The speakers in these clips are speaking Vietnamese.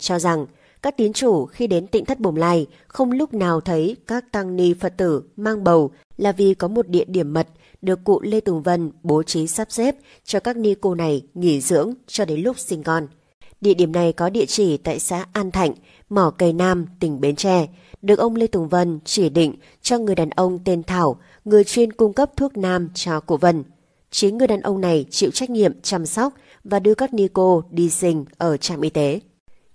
cho rằng các tín chủ khi đến tịnh thất bồng lai không lúc nào thấy các tăng ni Phật tử mang bầu là vì có một địa điểm mật được cụ Lê Tùng Vân bố trí sắp xếp cho các ni cô này nghỉ dưỡng cho đến lúc sinh con. Địa điểm này có địa chỉ tại xã An Thạnh, Mỏ Cây Nam, tỉnh Bến Tre, được ông Lê Tùng Vân chỉ định cho người đàn ông tên Thảo, người chuyên cung cấp thuốc nam cho cụ Vân. Chính người đàn ông này chịu trách nhiệm chăm sóc và đưa các ni cô đi sinh ở trạm y tế.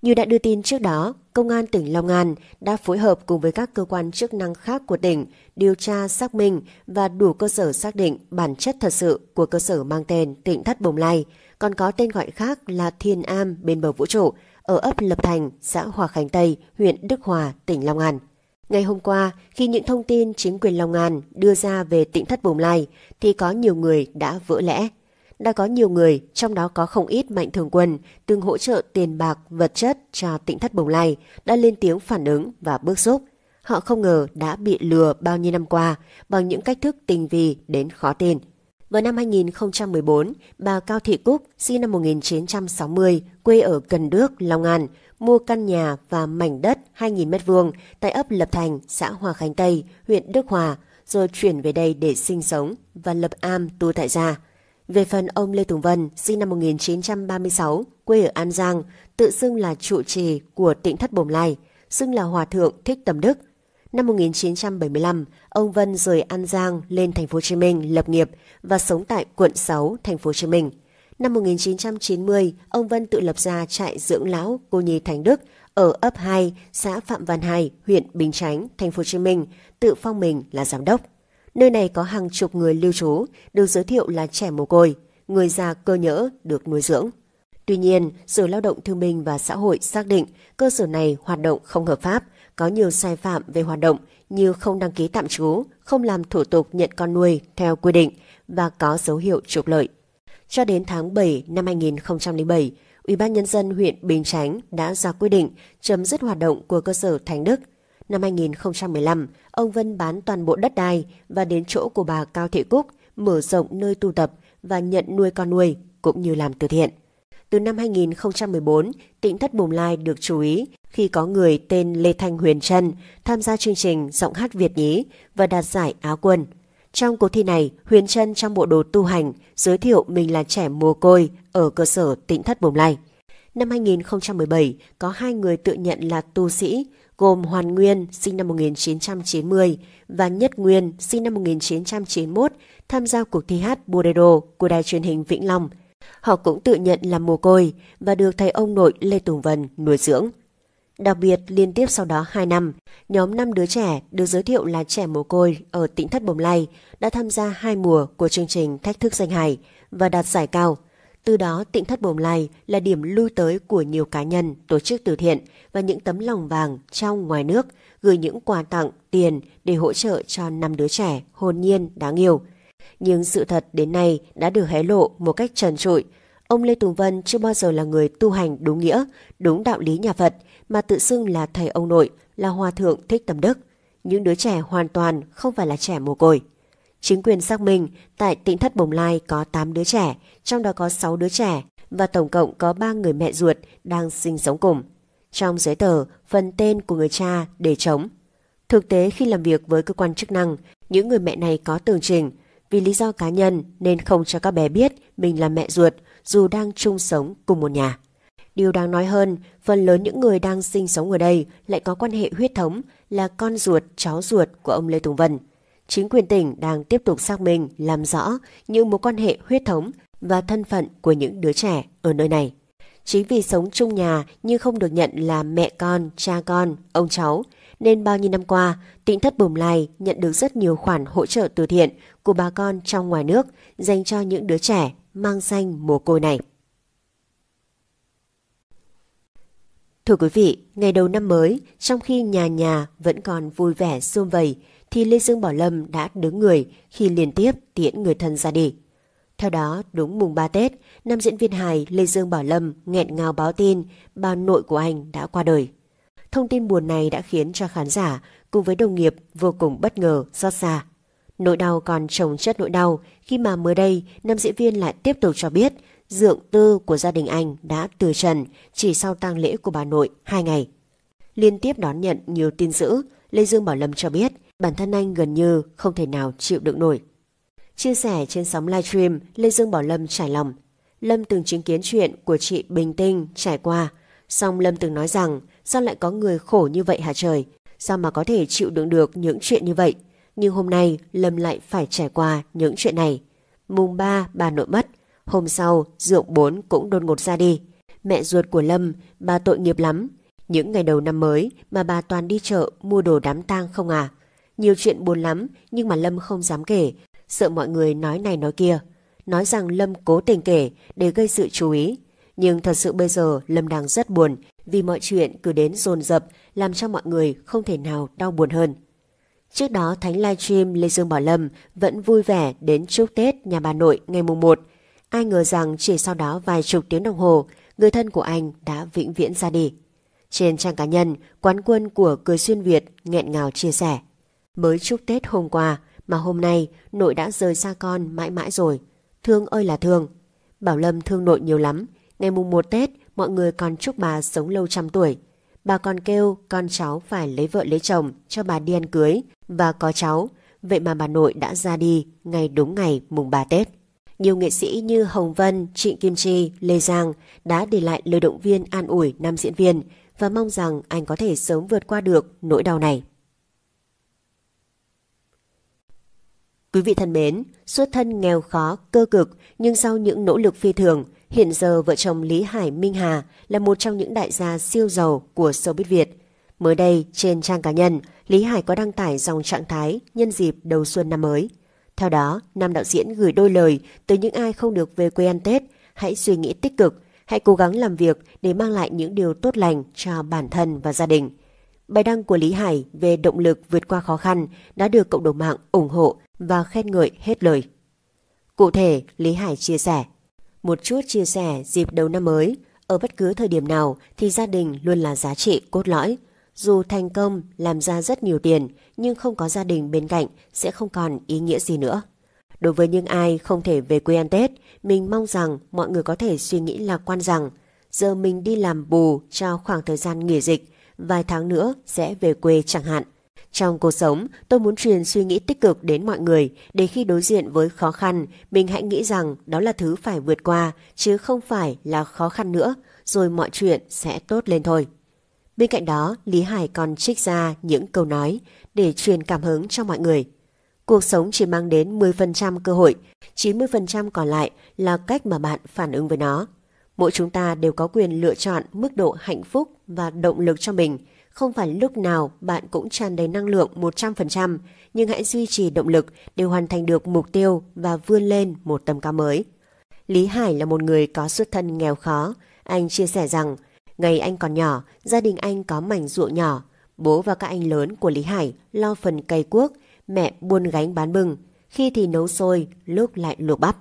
Như đã đưa tin trước đó, Công an tỉnh Long An đã phối hợp cùng với các cơ quan chức năng khác của tỉnh điều tra xác minh và đủ cơ sở xác định bản chất thật sự của cơ sở mang tên tỉnh Thất Bồng Lai, còn có tên gọi khác là Thiên Am bên bờ vũ trụ, ở ấp Lập Thành, xã Hòa Khánh Tây, huyện Đức Hòa, tỉnh Long An. Ngày hôm qua, khi những thông tin chính quyền Long An đưa ra về tỉnh Thất Bồng Lai, thì có nhiều người đã vỡ lẽ đã có nhiều người, trong đó có không ít mạnh thường quân, từng hỗ trợ tiền bạc, vật chất cho tỉnh thất bồng lai, đã lên tiếng phản ứng và bức xúc. Họ không ngờ đã bị lừa bao nhiêu năm qua bằng những cách thức tình vi đến khó tin. Vào năm 2014, bà Cao Thị Cúc, sinh năm 1960, quê ở Cần Đức, Long An, mua căn nhà và mảnh đất 2.000m2 tại ấp Lập Thành, xã Hòa Khánh Tây, huyện Đức Hòa, rồi chuyển về đây để sinh sống và lập am tu tại gia. Về phần ông Lê Tùng Vân, sinh năm 1936, quê ở An Giang, tự xưng là trụ trì của tỉnh Thất Bồng Lai, xưng là hòa thượng thích tâm đức. Năm 1975, ông Vân rời An Giang lên thành phố Hồ Chí Minh lập nghiệp và sống tại quận 6, thành phố Hồ Chí Minh. Năm 1990, ông Vân tự lập ra trại dưỡng lão cô nhi Thánh Đức ở ấp 2, xã Phạm Văn Hai, huyện Bình Chánh, thành phố Hồ Chí Minh, tự phong mình là giám đốc. Nơi này có hàng chục người lưu trú, được giới thiệu là trẻ mồ côi, người già cơ nhỡ được nuôi dưỡng. Tuy nhiên, Sở Lao động Thương binh và Xã hội xác định cơ sở này hoạt động không hợp pháp, có nhiều sai phạm về hoạt động như không đăng ký tạm trú, không làm thủ tục nhận con nuôi theo quy định và có dấu hiệu trục lợi. Cho đến tháng 7 năm 2007, Ủy ban nhân dân huyện Bình Chánh đã ra quyết định chấm dứt hoạt động của cơ sở Thánh Đức – Năm 2015, ông Vân bán toàn bộ đất đai và đến chỗ của bà Cao Thị Cúc mở rộng nơi tu tập và nhận nuôi con nuôi cũng như làm từ thiện. Từ năm 2014, tỉnh Thất Bồng Lai được chú ý khi có người tên Lê Thanh Huyền Trân tham gia chương trình giọng hát Việt nhí và đạt giải áo quân. Trong cuộc thi này, Huyền Trân trong bộ đồ tu hành giới thiệu mình là trẻ mồ côi ở cơ sở tỉnh Thất Bồng Lai. Năm 2017, có hai người tự nhận là tu sĩ gồm Hoàn Nguyên sinh năm 1990 và Nhất Nguyên sinh năm 1991 tham gia cuộc thi hát Bolero của đài truyền hình Vĩnh Long. Họ cũng tự nhận là mồ côi và được thầy ông nội Lê Tùng Vân nuôi dưỡng. Đặc biệt, liên tiếp sau đó 2 năm, nhóm 5 đứa trẻ được giới thiệu là trẻ mồ côi ở tỉnh Thất Bồng Lai đã tham gia hai mùa của chương trình Thách thức danh hài và đạt giải cao – từ đó tịnh thất bồng lai là điểm lưu tới của nhiều cá nhân, tổ chức từ thiện và những tấm lòng vàng trong ngoài nước gửi những quà tặng, tiền để hỗ trợ cho năm đứa trẻ hồn nhiên đáng yêu. Nhưng sự thật đến nay đã được hé lộ một cách trần trụi. Ông Lê Tùng Vân chưa bao giờ là người tu hành đúng nghĩa, đúng đạo lý nhà Phật mà tự xưng là thầy ông nội, là hòa thượng thích tâm đức. Những đứa trẻ hoàn toàn không phải là trẻ mồ côi. Chính quyền xác minh, tại tỉnh thất Bồng Lai có 8 đứa trẻ, trong đó có 6 đứa trẻ và tổng cộng có 3 người mẹ ruột đang sinh sống cùng. Trong giấy tờ, phần tên của người cha để trống. Thực tế khi làm việc với cơ quan chức năng, những người mẹ này có tường trình, vì lý do cá nhân nên không cho các bé biết mình là mẹ ruột dù đang chung sống cùng một nhà. Điều đáng nói hơn, phần lớn những người đang sinh sống ở đây lại có quan hệ huyết thống là con ruột, cháu ruột của ông Lê Tùng Vân. Chính quyền tỉnh đang tiếp tục xác minh, làm rõ những mối quan hệ huyết thống và thân phận của những đứa trẻ ở nơi này. Chính vì sống chung nhà nhưng không được nhận là mẹ con, cha con, ông cháu, nên bao nhiêu năm qua, tỉnh thất bồng Lai nhận được rất nhiều khoản hỗ trợ từ thiện của bà con trong ngoài nước dành cho những đứa trẻ mang danh mồ côi này. Thưa quý vị, ngày đầu năm mới, trong khi nhà nhà vẫn còn vui vẻ xung vầy, thì Lê Dương Bảo Lâm đã đứng người khi liên tiếp tiễn người thân ra đi. Theo đó, đúng mùng 3 Tết, nam diễn viên hài Lê Dương Bảo Lâm nghẹn ngào báo tin bà nội của anh đã qua đời. Thông tin buồn này đã khiến cho khán giả cùng với đồng nghiệp vô cùng bất ngờ, xót xa. Nỗi đau còn chồng chất nỗi đau khi mà mới đây nam diễn viên lại tiếp tục cho biết dượng tư của gia đình anh đã từ trần chỉ sau tang lễ của bà nội 2 ngày. Liên tiếp đón nhận nhiều tin dữ, Lê Dương Bảo Lâm cho biết bản thân anh gần như không thể nào chịu đựng nổi. Chia sẻ trên sóng livestream, Lê Dương bảo Lâm trải lòng. Lâm từng chứng kiến chuyện của chị Bình Tinh trải qua, song Lâm từng nói rằng sao lại có người khổ như vậy hả trời, sao mà có thể chịu đựng được những chuyện như vậy. Nhưng hôm nay Lâm lại phải trải qua những chuyện này. Mùng 3 bà nội mất, hôm sau Dượng 4 cũng đột ngột ra đi. Mẹ ruột của Lâm, bà tội nghiệp lắm. Những ngày đầu năm mới mà bà toàn đi chợ mua đồ đám tang không à. Nhiều chuyện buồn lắm nhưng mà Lâm không dám kể, sợ mọi người nói này nói kia. Nói rằng Lâm cố tình kể để gây sự chú ý. Nhưng thật sự bây giờ Lâm đang rất buồn vì mọi chuyện cứ đến dồn dập làm cho mọi người không thể nào đau buồn hơn. Trước đó Thánh livestream Lê Dương Bảo Lâm vẫn vui vẻ đến chúc Tết nhà bà nội ngày mùng 1. Ai ngờ rằng chỉ sau đó vài chục tiếng đồng hồ, người thân của anh đã vĩnh viễn ra đi. Trên trang cá nhân, quán quân của Cười Xuyên Việt nghẹn ngào chia sẻ. Mới chúc Tết hôm qua mà hôm nay nội đã rời xa con mãi mãi rồi. Thương ơi là thương. Bảo Lâm thương nội nhiều lắm. Ngày mùng 1 Tết mọi người còn chúc bà sống lâu trăm tuổi. Bà còn kêu con cháu phải lấy vợ lấy chồng cho bà đi ăn cưới và có cháu. Vậy mà bà nội đã ra đi ngày đúng ngày mùng 3 Tết. Nhiều nghệ sĩ như Hồng Vân, Trịnh Kim Chi, Lê Giang đã để lại lời động viên an ủi nam diễn viên và mong rằng anh có thể sớm vượt qua được nỗi đau này. Quý vị thân mến, xuất thân nghèo khó, cơ cực, nhưng sau những nỗ lực phi thường, hiện giờ vợ chồng Lý Hải Minh Hà là một trong những đại gia siêu giàu của showbiz Việt. Mới đây, trên trang cá nhân, Lý Hải có đăng tải dòng trạng thái nhân dịp đầu xuân năm mới. Theo đó, nam đạo diễn gửi đôi lời tới những ai không được về quê ăn Tết, hãy suy nghĩ tích cực, hãy cố gắng làm việc để mang lại những điều tốt lành cho bản thân và gia đình. Bài đăng của Lý Hải về động lực vượt qua khó khăn đã được cộng đồng mạng ủng hộ và khen ngợi hết lời. Cụ thể, Lý Hải chia sẻ, một chút chia sẻ dịp đầu năm mới, ở bất cứ thời điểm nào thì gia đình luôn là giá trị cốt lõi. Dù thành công, làm ra rất nhiều tiền, nhưng không có gia đình bên cạnh sẽ không còn ý nghĩa gì nữa. Đối với những ai không thể về quê ăn Tết, mình mong rằng mọi người có thể suy nghĩ lạc quan rằng giờ mình đi làm bù cho khoảng thời gian nghỉ dịch, vài tháng nữa sẽ về quê chẳng hạn. Trong cuộc sống, tôi muốn truyền suy nghĩ tích cực đến mọi người để khi đối diện với khó khăn, mình hãy nghĩ rằng đó là thứ phải vượt qua, chứ không phải là khó khăn nữa, rồi mọi chuyện sẽ tốt lên thôi. Bên cạnh đó, Lý Hải còn trích ra những câu nói để truyền cảm hứng cho mọi người. Cuộc sống chỉ mang đến 10% cơ hội, 90% còn lại là cách mà bạn phản ứng với nó. Mỗi chúng ta đều có quyền lựa chọn mức độ hạnh phúc và động lực cho mình – không phải lúc nào bạn cũng tràn đầy năng lượng 100%, nhưng hãy duy trì động lực để hoàn thành được mục tiêu và vươn lên một tầm cao mới. Lý Hải là một người có xuất thân nghèo khó. Anh chia sẻ rằng, ngày anh còn nhỏ, gia đình anh có mảnh ruộng nhỏ. Bố và các anh lớn của Lý Hải lo phần cây cuốc, mẹ buôn gánh bán bừng, khi thì nấu sôi, lúc lại luộc bắp.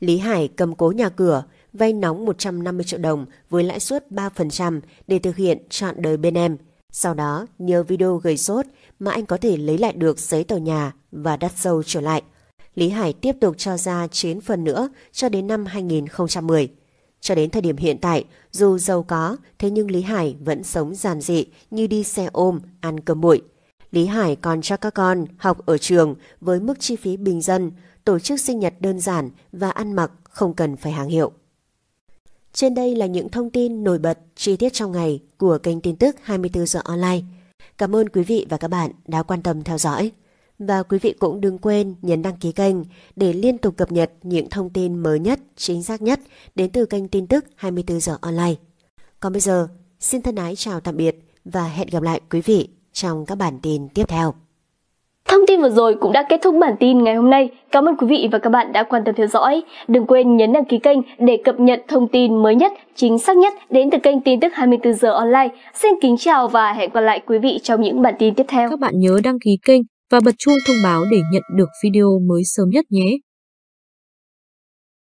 Lý Hải cầm cố nhà cửa, vay nóng 150 triệu đồng với lãi suất 3% để thực hiện chọn đời bên em. Sau đó, nhờ video gây sốt mà anh có thể lấy lại được giấy tờ nhà và đắt sâu trở lại. Lý Hải tiếp tục cho ra 9 phần nữa cho đến năm 2010. Cho đến thời điểm hiện tại, dù giàu có, thế nhưng Lý Hải vẫn sống giản dị như đi xe ôm, ăn cơm bụi. Lý Hải còn cho các con học ở trường với mức chi phí bình dân, tổ chức sinh nhật đơn giản và ăn mặc không cần phải hàng hiệu. Trên đây là những thông tin nổi bật, chi tiết trong ngày của kênh tin tức 24 giờ online. Cảm ơn quý vị và các bạn đã quan tâm theo dõi. Và quý vị cũng đừng quên nhấn đăng ký kênh để liên tục cập nhật những thông tin mới nhất, chính xác nhất đến từ kênh tin tức 24 giờ online. Còn bây giờ, xin thân ái chào tạm biệt và hẹn gặp lại quý vị trong các bản tin tiếp theo. Thông tin vừa rồi cũng đã kết thúc bản tin ngày hôm nay. Cảm ơn quý vị và các bạn đã quan tâm theo dõi. Đừng quên nhấn đăng ký kênh để cập nhật thông tin mới nhất, chính xác nhất đến từ kênh tin tức 24 giờ online. Xin kính chào và hẹn gặp lại quý vị trong những bản tin tiếp theo. Các bạn nhớ đăng ký kênh và bật chuông thông báo để nhận được video mới sớm nhất nhé.